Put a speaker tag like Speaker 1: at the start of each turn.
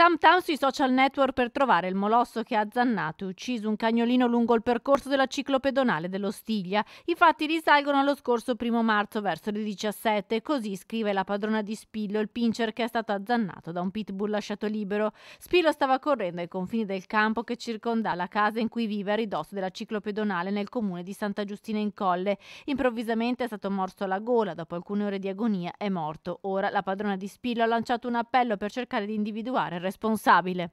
Speaker 1: Tam tam sui social network per trovare il molosso che ha azzannato e ucciso un cagnolino lungo il percorso della ciclopedonale dell'Ostiglia. I fatti risalgono allo scorso primo marzo verso le 17, così scrive la padrona di Spillo, il pincher che è stato azzannato da un pitbull lasciato libero. Spillo stava correndo ai confini del campo che circonda la casa in cui vive a ridosso della ciclopedonale nel comune di Santa Giustina in Colle. Improvvisamente è stato morso alla gola, dopo alcune ore di agonia è morto. Ora la padrona di Spillo ha lanciato un appello per cercare di individuare il responsabile.